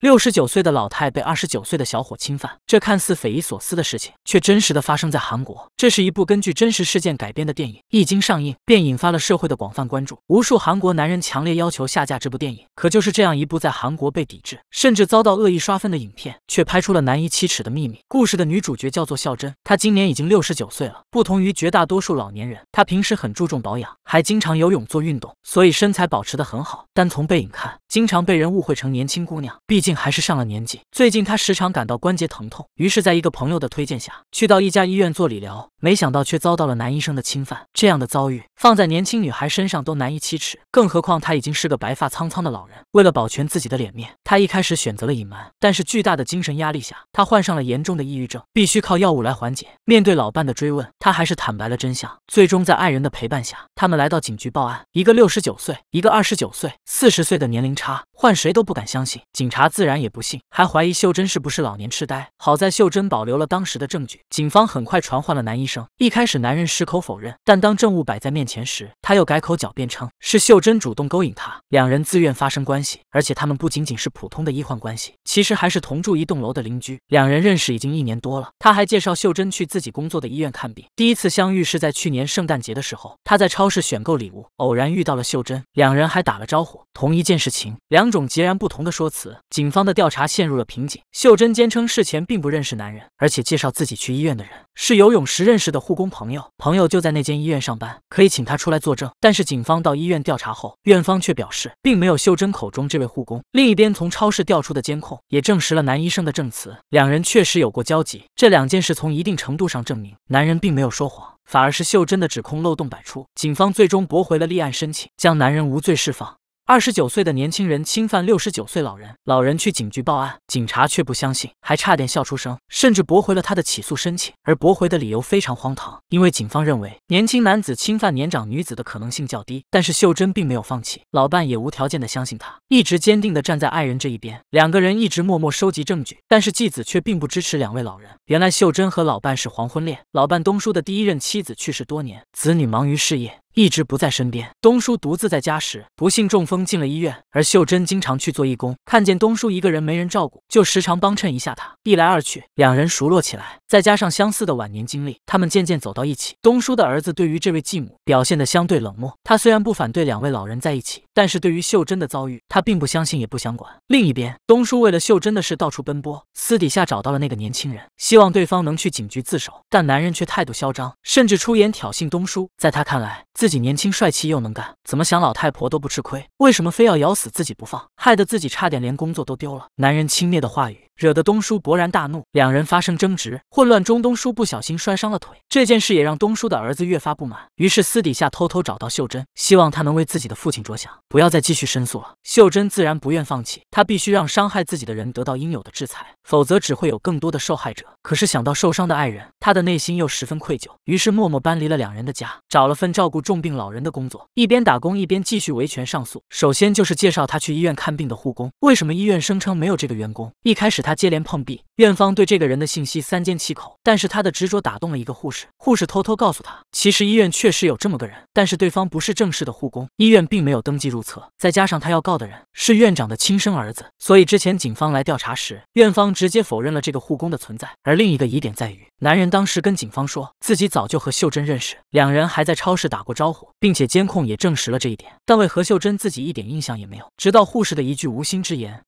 六十九岁的老太被二十九岁的小伙侵犯，这看似匪夷所思的事情，却真实的发生在韩国。这是一部根据真实事件改编的电影，一经上映便引发了社会的广泛关注。无数韩国男人强烈要求下架这部电影。可就是这样一部在韩国被抵制，甚至遭到恶意刷分的影片，却拍出了难以启齿的秘密。故事的女主角叫做孝真，她今年已经六十九岁了。不同于绝大多数老年人，她平时很注重保养，还经常游泳做运动，所以身材保持得很好。但从背影看，经常被人误会成年轻姑娘。毕竟。竟还是上了年纪。最近他时常感到关节疼痛，于是在一个朋友的推荐下，去到一家医院做理疗。没想到却遭到了男医生的侵犯，这样的遭遇放在年轻女孩身上都难以启齿，更何况她已经是个白发苍苍的老人。为了保全自己的脸面，她一开始选择了隐瞒，但是巨大的精神压力下，她患上了严重的抑郁症，必须靠药物来缓解。面对老伴的追问，她还是坦白了真相。最终在爱人的陪伴下，他们来到警局报案。一个六十九岁，一个二十九岁，四十岁的年龄差，换谁都不敢相信。警察自然也不信，还怀疑秀珍是不是老年痴呆。好在秀珍保留了当时的证据，警方很快传唤了男医。医生一开始，男人矢口否认，但当证物摆在面前时，他又改口狡辩称是秀珍主动勾引他，两人自愿发生关系，而且他们不仅仅是普通的医患关系，其实还是同住一栋楼的邻居，两人认识已经一年多了。他还介绍秀珍去自己工作的医院看病。第一次相遇是在去年圣诞节的时候，他在超市选购礼物，偶然遇到了秀珍，两人还打了招呼。同一件事情，两种截然不同的说辞，警方的调查陷入了瓶颈。秀珍坚称事前并不认识男人，而且介绍自己去医院的人是游泳时认。认识的护工朋友，朋友就在那间医院上班，可以请他出来作证。但是警方到医院调查后，院方却表示并没有秀珍口中这位护工。另一边从超市调出的监控也证实了男医生的证词，两人确实有过交集。这两件事从一定程度上证明，男人并没有说谎，反而是秀珍的指控漏洞百出。警方最终驳回了立案申请，将男人无罪释放。二十九岁的年轻人侵犯六十九岁老人，老人去警局报案，警察却不相信，还差点笑出声，甚至驳回了他的起诉申请。而驳回的理由非常荒唐，因为警方认为年轻男子侵犯年长女子的可能性较低。但是秀珍并没有放弃，老伴也无条件的相信他，一直坚定的站在爱人这一边。两个人一直默默收集证据，但是继子却并不支持两位老人。原来秀珍和老伴是黄昏恋，老伴东叔的第一任妻子去世多年，子女忙于事业。一直不在身边。东叔独自在家时不幸中风，进了医院。而秀珍经常去做义工，看见东叔一个人没人照顾，就时常帮衬一下他。一来二去，两人熟络起来。再加上相似的晚年经历，他们渐渐走到一起。东叔的儿子对于这位继母表现得相对冷漠。他虽然不反对两位老人在一起，但是对于秀珍的遭遇，他并不相信，也不想管。另一边，东叔为了秀珍的事到处奔波，私底下找到了那个年轻人，希望对方能去警局自首。但男人却态度嚣张，甚至出言挑衅东叔。在他看来，自自己年轻帅气又能干，怎么想老太婆都不吃亏，为什么非要咬死自己不放，害得自己差点连工作都丢了？男人轻蔑的话语。惹得东叔勃然大怒，两人发生争执，混乱中东叔不小心摔伤了腿。这件事也让东叔的儿子越发不满，于是私底下偷偷找到秀珍，希望他能为自己的父亲着想，不要再继续申诉了。秀珍自然不愿放弃，她必须让伤害自己的人得到应有的制裁，否则只会有更多的受害者。可是想到受伤的爱人，她的内心又十分愧疚，于是默默搬离了两人的家，找了份照顾重病老人的工作，一边打工一边继续维权上诉。首先就是介绍他去医院看病的护工，为什么医院声称没有这个员工？一开始。他接连碰壁，院方对这个人的信息三缄其口。但是他的执着打动了一个护士，护士偷偷告诉他，其实医院确实有这么个人，但是对方不是正式的护工，医院并没有登记入册。再加上他要告的人是院长的亲生儿子，所以之前警方来调查时，院方直接否认了这个护工的存在。而另一个疑点在于，男人当时跟警方说自己早就和秀珍认识，两人还在超市打过招呼，并且监控也证实了这一点。但为何秀珍自己一点印象也没有？直到护士的一句无心之言。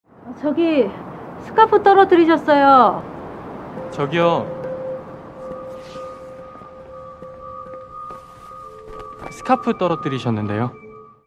scarf 떨어뜨리셨어요저기요 s c a 떨어뜨리셨는데요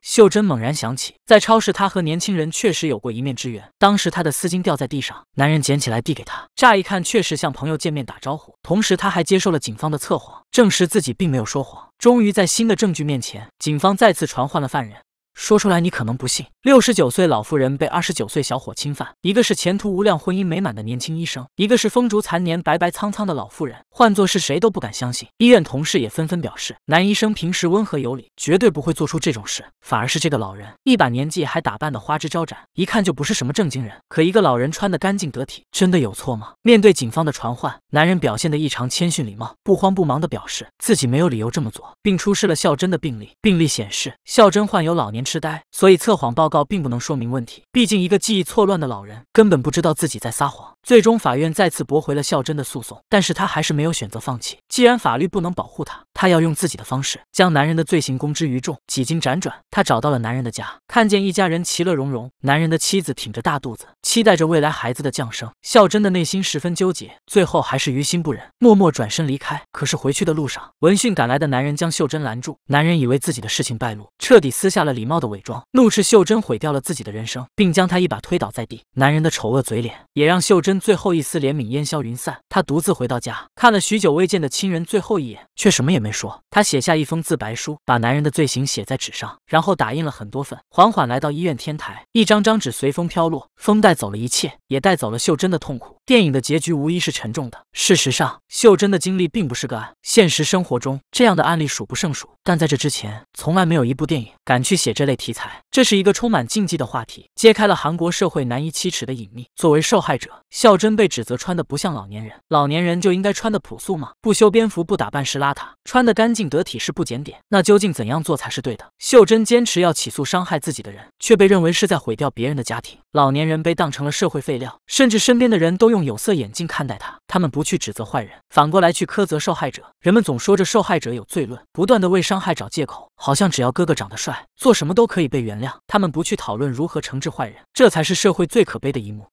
秀珍猛然想起，在超市她和年轻人确实有过一面之缘。当时她的丝巾掉在地上，男人捡起来递给她。乍一看，确实像朋友见面打招呼。同时，他还接受了警方的测谎，证实自己并没有说谎。终于在新的证据面前，警方再次传唤了犯人。说出来你可能不信，六十九岁老妇人被二十九岁小伙侵犯。一个是前途无量、婚姻美满的年轻医生，一个是风烛残年、白白苍苍的老妇人。换作是谁都不敢相信。医院同事也纷纷表示，男医生平时温和有礼，绝对不会做出这种事。反而是这个老人，一把年纪还打扮得花枝招展，一看就不是什么正经人。可一个老人穿得干净得体，真的有错吗？面对警方的传唤，男人表现得异常谦逊礼貌，不慌不忙地表示自己没有理由这么做，并出示了孝珍的病历。病历显示，孝珍患有老年。痴呆，所以测谎报告并不能说明问题。毕竟一个记忆错乱的老人根本不知道自己在撒谎。最终，法院再次驳回了孝真的诉讼，但是他还是没有选择放弃。既然法律不能保护他，他要用自己的方式将男人的罪行公之于众。几经辗转，他找到了男人的家，看见一家人其乐融融，男人的妻子挺着大肚子，期待着未来孩子的降生。孝真的内心十分纠结，最后还是于心不忍，默默转身离开。可是回去的路上，闻讯赶来的男人将秀珍拦住。男人以为自己的事情败露，彻底撕下了李。猫的伪装，怒斥秀珍毁掉了自己的人生，并将她一把推倒在地。男人的丑恶嘴脸，也让秀珍最后一丝怜悯烟消云散。她独自回到家，看了许久未见的亲人最后一眼，却什么也没说。她写下一封自白书，把男人的罪行写在纸上，然后打印了很多份，缓缓来到医院天台，一张张纸随风飘落，风带走了一切，也带走了秀珍的痛苦。电影的结局无疑是沉重的。事实上，秀珍的经历并不是个案，现实生活中这样的案例数不胜数。但在这之前，从来没有一部电影敢去写这类题材。这是一个充满禁忌的话题，揭开了韩国社会难以启齿的隐秘。作为受害者，秀珍被指责穿的不像老年人，老年人就应该穿的朴素吗？不修边幅、不打扮是邋遢，穿的干净得体是不检点？那究竟怎样做才是对的？秀珍坚持要起诉伤害自己的人，却被认为是在毁掉别人的家庭。老年人被当成了社会废料，甚至身边的人都。用有色眼镜看待他，他们不去指责坏人，反过来去苛责受害者。人们总说着受害者有罪论，不断的为伤害找借口，好像只要哥哥长得帅，做什么都可以被原谅。他们不去讨论如何惩治坏人，这才是社会最可悲的一幕。